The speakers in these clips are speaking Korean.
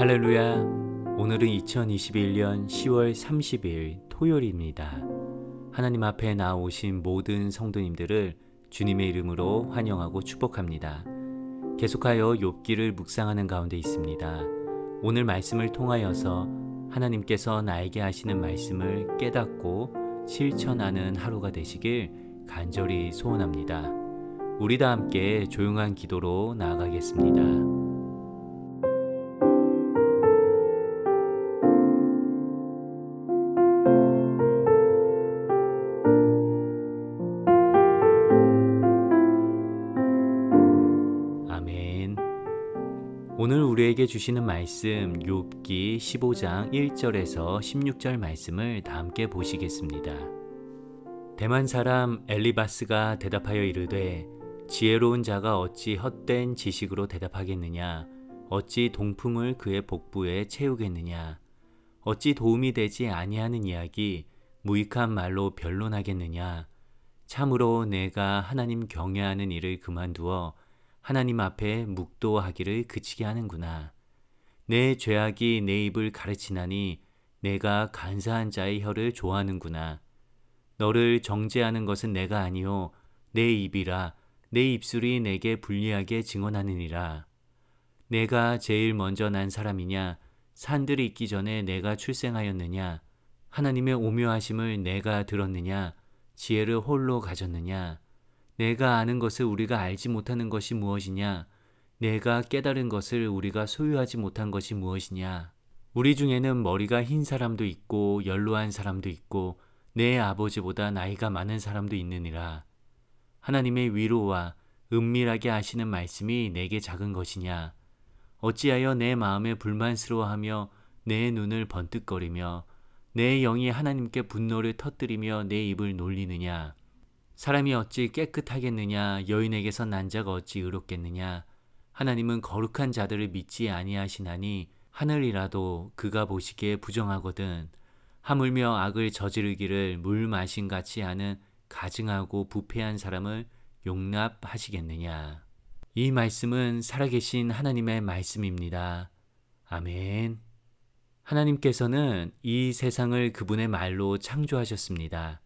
할렐루야. 오늘은 2021년 10월 30일 토요일입니다. 하나님 앞에 나오신 모든 성도님들을 주님의 이름으로 환영하고 축복합니다. 계속하여 욥기를 묵상하는 가운데 있습니다. 오늘 말씀을 통하여서 하나님께서 나에게 하시는 말씀을 깨닫고 실천하는 하루가 되시길 간절히 소원합니다. 우리 다 함께 조용한 기도로 나아가겠습니다. 우리에게 주시는 말씀 욥기 15장 1절에서 16절 말씀을 다 함께 보시겠습니다. 대만 사람 엘리바스가 대답하여 이르되 지혜로운 자가 어찌 헛된 지식으로 대답하겠느냐 어찌 동풍을 그의 복부에 채우겠느냐 어찌 도움이 되지 아니하는 이야기 무익한 말로 변론하겠느냐 참으로 내가 하나님 경외하는 일을 그만두어 하나님 앞에 묵도하기를 그치게 하는구나. 내 죄악이 내 입을 가르치나니 내가 간사한 자의 혀를 좋아하는구나. 너를 정죄하는 것은 내가 아니요 내 입이라 내 입술이 내게 불리하게 증언하느니라. 내가 제일 먼저 난 사람이냐 산들이 있기 전에 내가 출생하였느냐 하나님의 오묘하심을 내가 들었느냐 지혜를 홀로 가졌느냐 내가 아는 것을 우리가 알지 못하는 것이 무엇이냐? 내가 깨달은 것을 우리가 소유하지 못한 것이 무엇이냐? 우리 중에는 머리가 흰 사람도 있고 연로한 사람도 있고 내 아버지보다 나이가 많은 사람도 있느니라. 하나님의 위로와 은밀하게 하시는 말씀이 내게 작은 것이냐? 어찌하여 내 마음에 불만스러워하며 내 눈을 번뜩거리며 내 영이 하나님께 분노를 터뜨리며 내 입을 놀리느냐? 사람이 어찌 깨끗하겠느냐 여인에게서 난 자가 어찌 의롭겠느냐 하나님은 거룩한 자들을 믿지 아니하시나니 하늘이라도 그가 보시기에 부정하거든 하물며 악을 저지르기를 물 마신 같이 하는 가증하고 부패한 사람을 용납하시겠느냐 이 말씀은 살아계신 하나님의 말씀입니다. 아멘. 하나님께서는 이 세상을 그분의 말로 창조하셨습니다.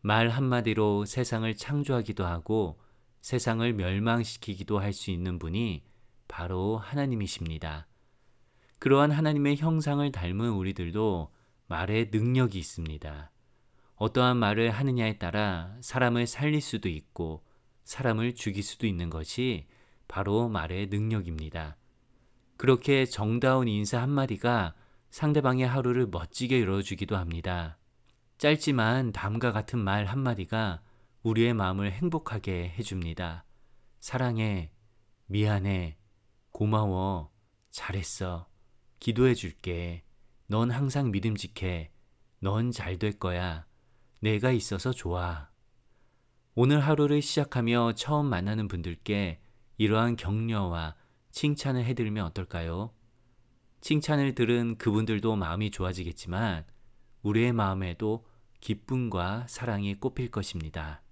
말 한마디로 세상을 창조하기도 하고 세상을 멸망시키기도 할 수 있는 분이 바로 하나님이십니다. 그러한 하나님의 형상을 닮은 우리들도 말에 능력이 있습니다. 어떠한 말을 하느냐에 따라 사람을 살릴 수도 있고 사람을 죽일 수도 있는 것이 바로 말의 능력입니다. 그렇게 정다운 인사 한마디가 상대방의 하루를 멋지게 열어주기도 합니다. 짧지만 다음과 같은 말 한마디가 우리의 마음을 행복하게 해줍니다. 사랑해, 미안해, 고마워, 잘했어, 기도해 줄게, 넌 항상 믿음직해, 넌 잘 될 거야, 내가 있어서 좋아. 오늘 하루를 시작하며 처음 만나는 분들께 이러한 격려와 칭찬을 해드리면 어떨까요? 칭찬을 들은 그분들도 마음이 좋아지겠지만 우리의 마음에도 기쁨과 사랑이 꽃필 것입니다.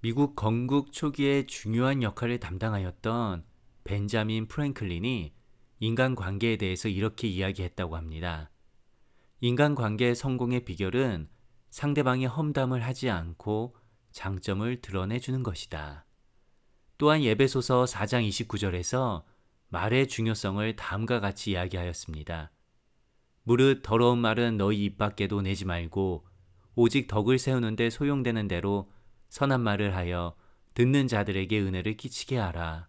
미국 건국 초기에 중요한 역할을 담당하였던 벤자민 프랭클린이 인간 관계에 대해서 이렇게 이야기했다고 합니다. 인간 관계 성공의 비결은 상대방의 험담을 하지 않고 장점을 드러내 주는 것이다. 또한 예배소서 4장 29절에서 말의 중요성을 다음과 같이 이야기하였습니다. 무릇 더러운 말은 너희 입 밖에도 내지 말고 오직 덕을 세우는데 소용되는 대로 선한 말을 하여 듣는 자들에게 은혜를 끼치게 하라.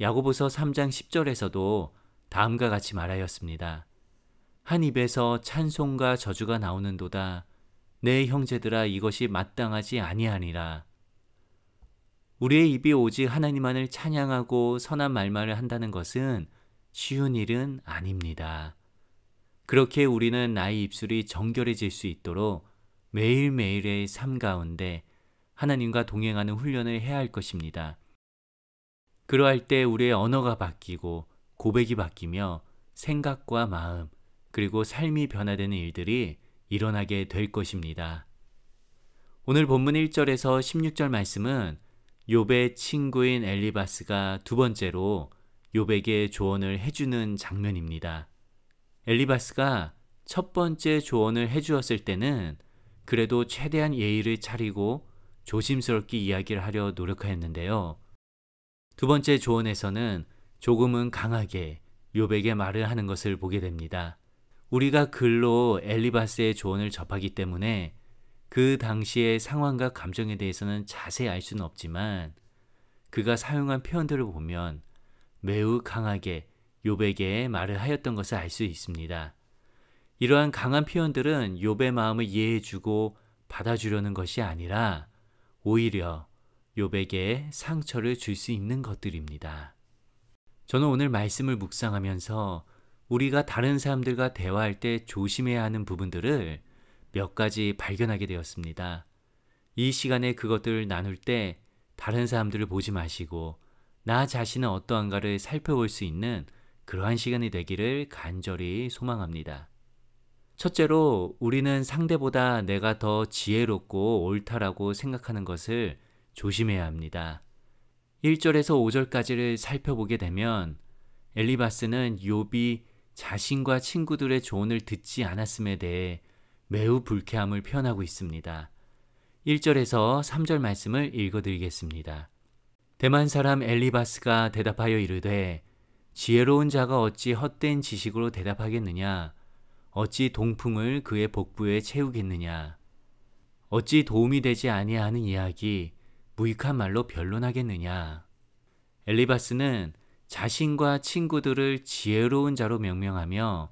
야고보서 3장 10절에서도 다음과 같이 말하였습니다. 한 입에서 찬송과 저주가 나오는도다. 내 형제들아 이것이 마땅하지 아니하니라. 우리의 입이 오직 하나님만을 찬양하고 선한 말만을 한다는 것은 쉬운 일은 아닙니다. 그렇게 우리는 나의 입술이 정결해질 수 있도록 매일매일의 삶 가운데 하나님과 동행하는 훈련을 해야 할 것입니다. 그러할 때 우리의 언어가 바뀌고 고백이 바뀌며 생각과 마음 그리고 삶이 변화되는 일들이 일어나게 될 것입니다. 오늘 본문 1절에서 16절 말씀은 요배 친구인 엘리바스가 두 번째로 요에게 조언을 해주는 장면입니다. 엘리바스가 첫 번째 조언을 해주었을 때는 그래도 최대한 예의를 차리고 조심스럽게 이야기를 하려 노력하였는데요. 두 번째 조언에서는 조금은 강하게 요백의 말을 하는 것을 보게 됩니다. 우리가 글로 엘리바스의 조언을 접하기 때문에 그 당시의 상황과 감정에 대해서는 자세히 알 수는 없지만 그가 사용한 표현들을 보면 매우 강하게 요백의 말을 하였던 것을 알 수 있습니다. 이러한 강한 표현들은 욥의 마음을 이해해주고 받아주려는 것이 아니라 오히려 욥에게 상처를 줄 수 있는 것들입니다. 저는 오늘 말씀을 묵상하면서 우리가 다른 사람들과 대화할 때 조심해야 하는 부분들을 몇 가지 발견하게 되었습니다. 이 시간에 그것들을 나눌 때 다른 사람들을 보지 마시고 나 자신은 어떠한가를 살펴볼 수 있는 그러한 시간이 되기를 간절히 소망합니다. 첫째로 우리는 상대보다 내가 더 지혜롭고 옳다라고 생각하는 것을 조심해야 합니다. 1절에서 5절까지를 살펴보게 되면 엘리바스는 욥이 자신과 친구들의 조언을 듣지 않았음에 대해 매우 불쾌함을 표현하고 있습니다. 1절에서 3절 말씀을 읽어드리겠습니다. 대만 사람 엘리바스가 대답하여 이르되 지혜로운 자가 어찌 헛된 지식으로 대답하겠느냐 어찌 동풍을 그의 복부에 채우겠느냐. 어찌 도움이 되지 아니하는 이야기 무익한 말로 변론하겠느냐. 엘리바스는 자신과 친구들을 지혜로운 자로 명명하며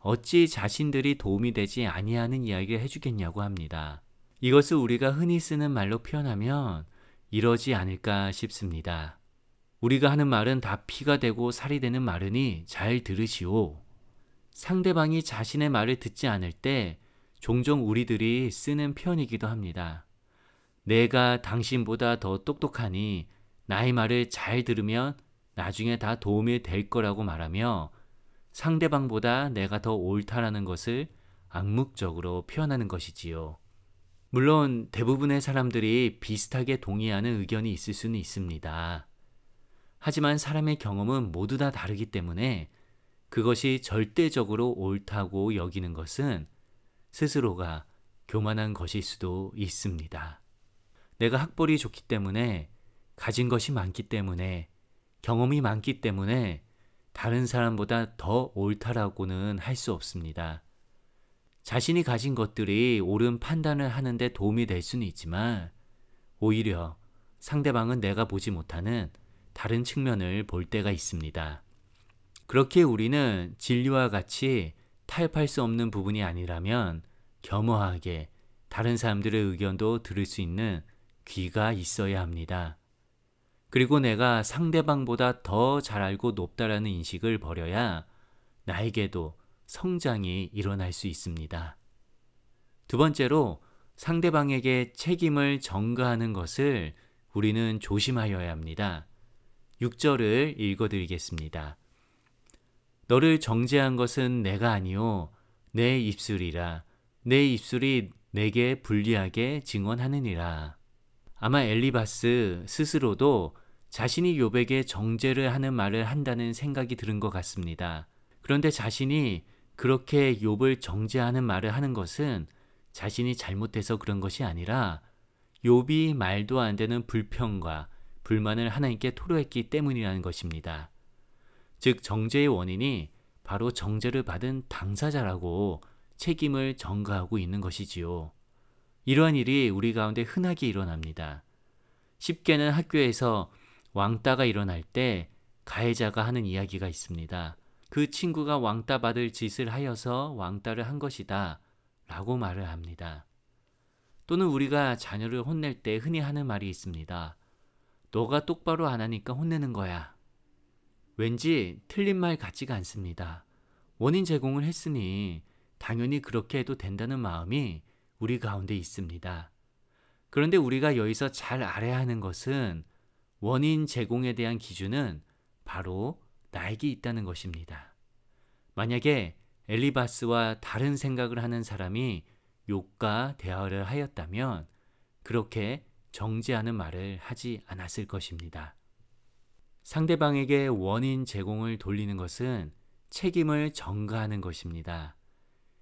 어찌 자신들이 도움이 되지 아니하는 이야기를 해주겠냐고 합니다. 이것을 우리가 흔히 쓰는 말로 표현하면 이러지 않을까 싶습니다. 우리가 하는 말은 다 피가 되고 살이 되는 말이니 잘 들으시오. 상대방이 자신의 말을 듣지 않을 때 종종 우리들이 쓰는 표현이기도 합니다. 내가 당신보다 더 똑똑하니 나의 말을 잘 들으면 나중에 다 도움이 될 거라고 말하며 상대방보다 내가 더 옳다라는 것을 악묵적으로 표현하는 것이지요. 물론 대부분의 사람들이 비슷하게 동의하는 의견이 있을 수는 있습니다. 하지만 사람의 경험은 모두 다 다르기 때문에 그것이 절대적으로 옳다고 여기는 것은 스스로가 교만한 것일 수도 있습니다. 내가 학벌이 좋기 때문에, 가진 것이 많기 때문에, 경험이 많기 때문에 다른 사람보다 더 옳다라고는 할 수 없습니다. 자신이 가진 것들이 옳은 판단을 하는데 도움이 될 수는 있지만, 오히려 상대방은 내가 보지 못하는 다른 측면을 볼 때가 있습니다. 그렇게 우리는 진리와 같이 타협할 수 없는 부분이 아니라면 겸허하게 다른 사람들의 의견도 들을 수 있는 귀가 있어야 합니다. 그리고 내가 상대방보다 더 잘 알고 높다라는 인식을 버려야 나에게도 성장이 일어날 수 있습니다. 두 번째로 상대방에게 책임을 전가하는 것을 우리는 조심하여야 합니다. 6절을 읽어드리겠습니다. 너를 정죄한 것은 내가 아니요 내 입술이라 내 입술이 내게 불리하게 증언하느니라. 아마 엘리바스 스스로도 자신이 요백에 정죄를 하는 말을 한다는 생각이 들은 것 같습니다. 그런데 자신이 그렇게 욥을 정죄하는 말을 하는 것은 자신이 잘못해서 그런 것이 아니라 욥이 말도 안 되는 불평과 불만을 하나님께 토로했기 때문이라는 것입니다. 즉 정죄의 원인이 바로 정죄를 받은 당사자라고 책임을 전가하고 있는 것이지요. 이러한 일이 우리 가운데 흔하게 일어납니다. 쉽게는 학교에서 왕따가 일어날 때 가해자가 하는 이야기가 있습니다. 그 친구가 왕따 받을 짓을 하여서 왕따를 한 것이다 라고 말을 합니다. 또는 우리가 자녀를 혼낼 때 흔히 하는 말이 있습니다. 너가 똑바로 안 하니까 혼내는 거야 왠지 틀린 말 같지가 않습니다. 원인 제공을 했으니 당연히 그렇게 해도 된다는 마음이 우리 가운데 있습니다. 그런데 우리가 여기서 잘 알아야 하는 것은 원인 제공에 대한 기준은 바로 나에게 있다는 것입니다. 만약에 엘리바스와 다른 생각을 하는 사람이 욕과 대화를 하였다면 그렇게 정지하는 말을 하지 않았을 것입니다. 상대방에게 원인 제공을 돌리는 것은 책임을 전가하는 것입니다.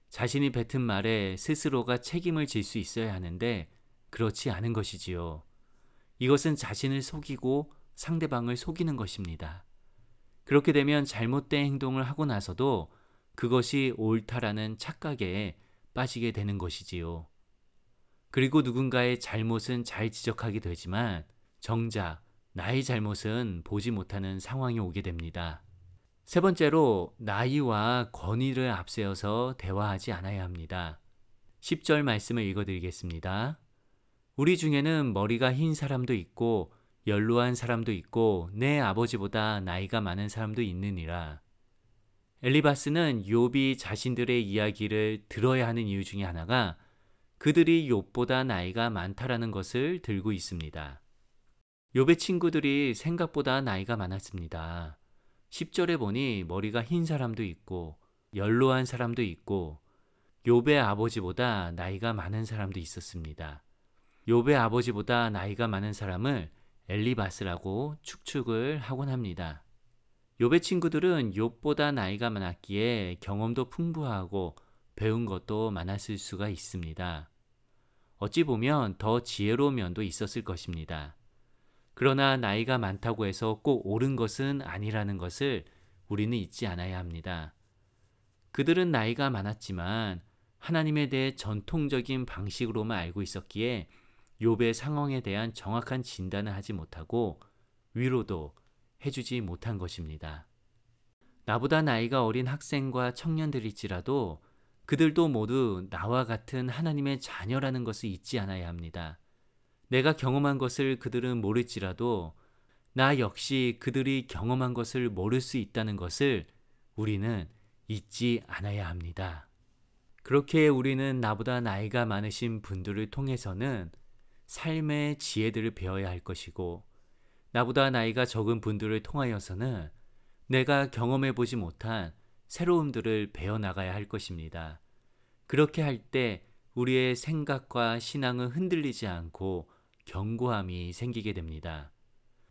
자신이 뱉은 말에 스스로가 책임을 질 수 있어야 하는데 그렇지 않은 것이지요. 이것은 자신을 속이고 상대방을 속이는 것입니다. 그렇게 되면 잘못된 행동을 하고 나서도 그것이 옳다라는 착각에 빠지게 되는 것이지요. 그리고 누군가의 잘못은 잘 지적하게 되지만 정작 나의 잘못은 보지 못하는 상황이 오게 됩니다. 세 번째로 나이와 권위를 앞세워서 대화하지 않아야 합니다. 10절 말씀을 읽어드리겠습니다. 우리 중에는 머리가 흰 사람도 있고 연로한 사람도 있고 내 아버지보다 나이가 많은 사람도 있느니라. 엘리바스는 욥이 자신들의 이야기를 들어야 하는 이유 중에 하나가 그들이 욥보다 나이가 많다라는 것을 들고 있습니다. 요배 친구들이 생각보다 나이가 많았습니다. 10절에 보니 머리가 흰 사람도 있고 연로한 사람도 있고 요배 아버지보다 나이가 많은 사람도 있었습니다. 요배 아버지보다 나이가 많은 사람을 엘리바스라고 축축을 하곤 합니다. 요배 친구들은 욥보다 나이가 많았기에 경험도 풍부하고 배운 것도 많았을 수가 있습니다. 어찌 보면 더 지혜로운 면도 있었을 것입니다. 그러나 나이가 많다고 해서 꼭 옳은 것은 아니라는 것을 우리는 잊지 않아야 합니다. 그들은 나이가 많았지만 하나님에 대해 전통적인 방식으로만 알고 있었기에 욥의 상황에 대한 정확한 진단을 하지 못하고 위로도 해주지 못한 것입니다. 나보다 나이가 어린 학생과 청년들일지라도 그들도 모두 나와 같은 하나님의 자녀라는 것을 잊지 않아야 합니다. 내가 경험한 것을 그들은 모를지라도 나 역시 그들이 경험한 것을 모를 수 있다는 것을 우리는 잊지 않아야 합니다. 그렇게 우리는 나보다 나이가 많으신 분들을 통해서는 삶의 지혜들을 배워야 할 것이고, 나보다 나이가 적은 분들을 통하여서는 내가 경험해 보지 못한 새로움들을 배워나가야 할 것입니다. 그렇게 할 때 우리의 생각과 신앙은 흔들리지 않고 견고함이 생기게 됩니다.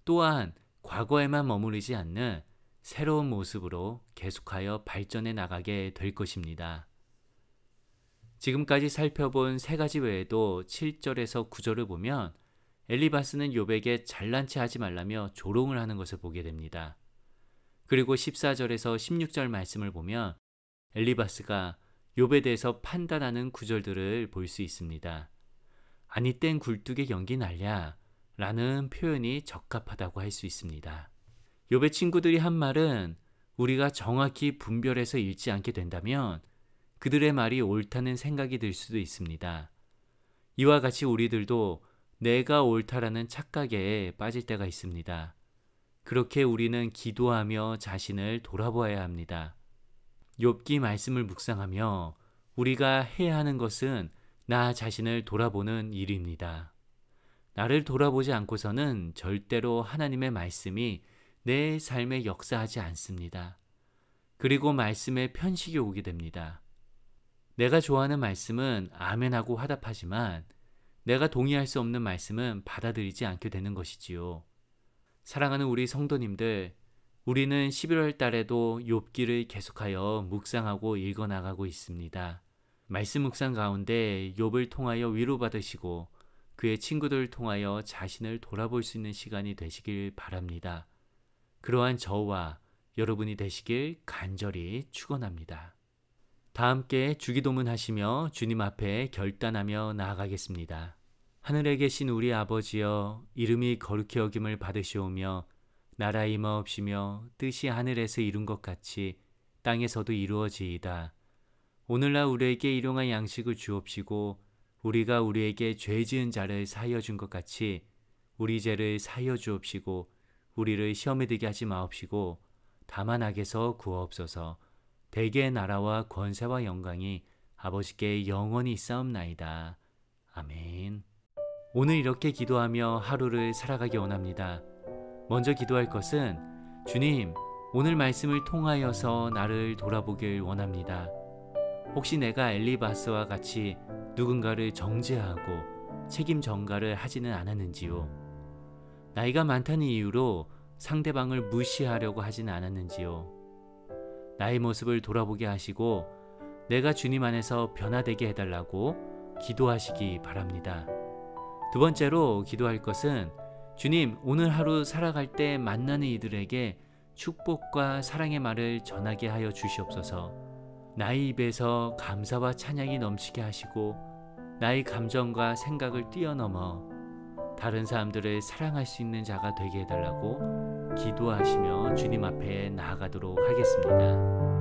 또한 과거에만 머무르지 않는 새로운 모습으로 계속하여 발전해 나가게 될 것입니다. 지금까지 살펴본 세 가지 외에도 7절에서 9절을 보면 엘리바스는 요백에 잘난 체 하지 말라며 조롱을 하는 것을 보게 됩니다. 그리고 14절에서 16절 말씀을 보면 엘리바스가 요 욥에 대해서 판단하는 구절들을 볼 수 있습니다. 아니 땐 굴뚝에 연기 날랴 라는 표현이 적합하다고 할 수 있습니다. 요배 친구들이 한 말은 우리가 정확히 분별해서 읽지 않게 된다면 그들의 말이 옳다는 생각이 들 수도 있습니다. 이와 같이 우리들도 내가 옳다라는 착각에 빠질 때가 있습니다. 그렇게 우리는 기도하며 자신을 돌아보아야 합니다. 욥기 말씀을 묵상하며 우리가 해야 하는 것은 나 자신을 돌아보는 일입니다. 나를 돌아보지 않고서는 절대로 하나님의 말씀이 내 삶에 역사하지 않습니다. 그리고 말씀에 편식이 오게 됩니다. 내가 좋아하는 말씀은 아멘하고 화답하지만 내가 동의할 수 없는 말씀은 받아들이지 않게 되는 것이지요. 사랑하는 우리 성도님들, 우리는 11월 달에도 욥기를 계속하여 묵상하고 읽어 나가고 있습니다. 말씀 묵상 가운데 욥을 통하여 위로받으시고 그의 친구들을 통하여 자신을 돌아볼 수 있는 시간이 되시길 바랍니다. 그러한 저와 여러분이 되시길 간절히 축원합니다. 다 함께 주기도문 하시며 주님 앞에 결단하며 나아가겠습니다. 하늘에 계신 우리 아버지여 이름이 거룩히 여김을 받으시오며 나라 임하옵시며 뜻이 하늘에서 이룬 것 같이 땅에서도 이루어지이다. 오늘날 우리에게 일용할 양식을 주옵시고 우리가 우리에게 죄 지은 자를 사여준 것 같이 우리 죄를 사여 주옵시고 우리를 시험에 들게 하지 마옵시고 다만 악에서 구하옵소서 대개 나라와 권세와 영광이 아버지께 영원히 있사옵나이다. 아멘. 오늘 이렇게 기도하며 하루를 살아가기 원합니다. 먼저 기도할 것은 주님, 오늘 말씀을 통하여서 나를 돌아보길 원합니다. 혹시 내가 엘리바스와 같이 누군가를 정죄하고 책임 전가를 하지는 않았는지요. 나이가 많다는 이유로 상대방을 무시하려고 하지는 않았는지요. 나의 모습을 돌아보게 하시고 내가 주님 안에서 변화되게 해달라고 기도하시기 바랍니다. 두 번째로 기도할 것은 주님 오늘 하루 살아갈 때 만나는 이들에게 축복과 사랑의 말을 전하게 하여 주시옵소서. 나의 입에서 감사와 찬양이 넘치게 하시고 나의 감정과 생각을 뛰어넘어 다른 사람들을 사랑할 수 있는 자가 되게 해달라고 기도하시며 주님 앞에 나아가도록 하겠습니다.